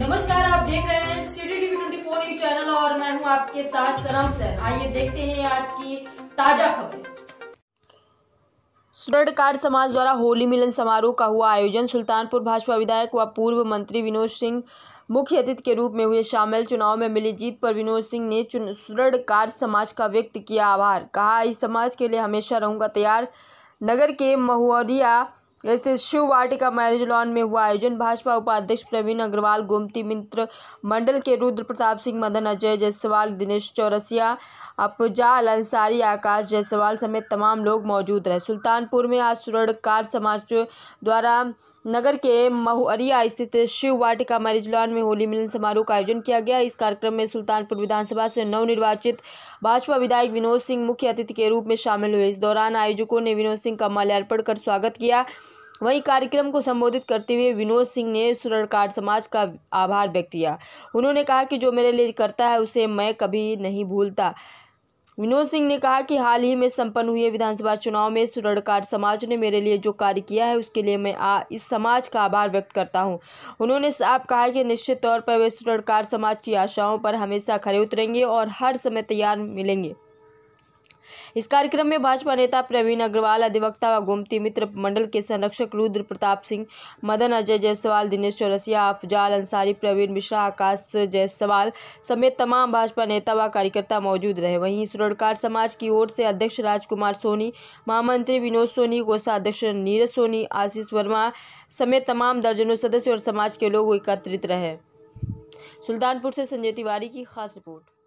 नमस्कार आप देख रहे हैं City TV twenty four news channel और मैं हूं आपके साथ सनम सर आइए देखते हैं आज की ताजा खबर सुदृढ़ सुरडकार समाज द्वारा होली मिलन समारोह का हुआ आयोजन सुल्तानपुर भाजपा विधायक व पूर्व मंत्री विनोद सिंह मुख्य अतिथि के रूप में हुए शामिल चुनाव में मिली जीत पर विनोद सिंह ने सुदृढ़ सुरडकार समाज का व्यक्त किया आभार कहा इस समाज के लिए हमेशा रहूंगा तैयार नगर के महुआरिया स्थित शिव वाटिका मैरिज लॉन में हुआ आयोजन भाजपा उपाध्यक्ष प्रवीण अग्रवाल गोमती मित्र मंडल के रुद्र प्रताप सिंह मदन अजय जायसवाल दिनेश चौरसिया अफजाल अंसारी आकाश जायसवाल समेत तमाम लोग मौजूद रहे सुल्तानपुर में आज सुरणकार समाज द्वारा नगर के महुअरिया स्थित शिव वाटिका मैरिज लॉन में होली मिलन समारोह का आयोजन किया गया इस कार्यक्रम में सुल्तानपुर विधानसभा से नवनिर्वाचित भाजपा विधायक विनोद सिंह मुख्य अतिथि के रूप में शामिल हुए इस दौरान आयोजकों ने विनोद सिंह का माल्यार्पण कर स्वागत किया वहीं कार्यक्रम को संबोधित करते हुए विनोद सिंह ने सुरड़कार समाज का आभार व्यक्त किया उन्होंने कहा कि जो मेरे लिए करता है उसे मैं कभी नहीं भूलता विनोद सिंह ने कहा कि हाल ही में संपन्न हुए विधानसभा चुनाव में सुरड़कार समाज ने मेरे लिए जो कार्य किया है उसके लिए मैं आ, इस समाज का आभार व्यक्त करता हूं। उन्होंने साफ कहा कि निश्चित तौर पर वे सुरड़कार समाज की आशाओं पर हमेशा खड़े उतरेंगे और हर समय तैयार मिलेंगे इस कार्यक्रम में भाजपा नेता प्रवीण अग्रवाल अधिवक्ता व गोमती मित्र मंडल के संरक्षक रुद्र प्रताप सिंह मदन अजय जायसवाल दिनेश चौरसिया अफजाल अंसारी प्रवीण मिश्रा आकाश जायसवाल समेत तमाम भाजपा नेता व कार्यकर्ता मौजूद रहे वहीं सुरड़कार समाज की ओर से अध्यक्ष राजकुमार सोनी महामंत्री विनोद सोनी कोषाध्यक्ष नीरज सोनी आशीष वर्मा समेत तमाम दर्जनों सदस्य और समाज के लोग एकत्रित रहे सुल्तानपुर से संजय तिवारी की खास रिपोर्ट